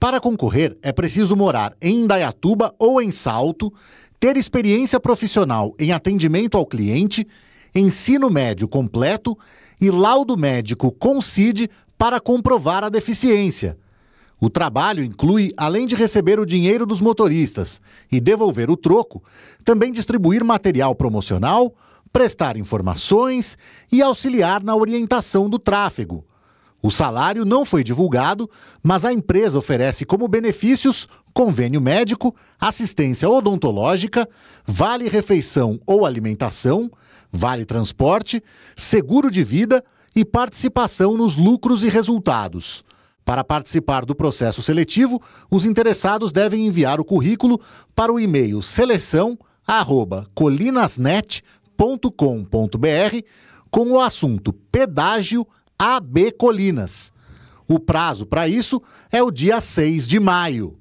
Para concorrer, é preciso morar em Indaiatuba ou em Salto, ter experiência profissional em atendimento ao cliente, ensino médio completo e laudo médico com CID para comprovar a deficiência. O trabalho inclui, além de receber o dinheiro dos motoristas e devolver o troco, também distribuir material promocional, prestar informações e auxiliar na orientação do tráfego, o salário não foi divulgado, mas a empresa oferece como benefícios convênio médico, assistência odontológica, vale refeição ou alimentação, vale transporte, seguro de vida e participação nos lucros e resultados. Para participar do processo seletivo, os interessados devem enviar o currículo para o e-mail seleção@colinasnet.com.br com o assunto pedágio AB Colinas. O prazo para isso é o dia 6 de maio.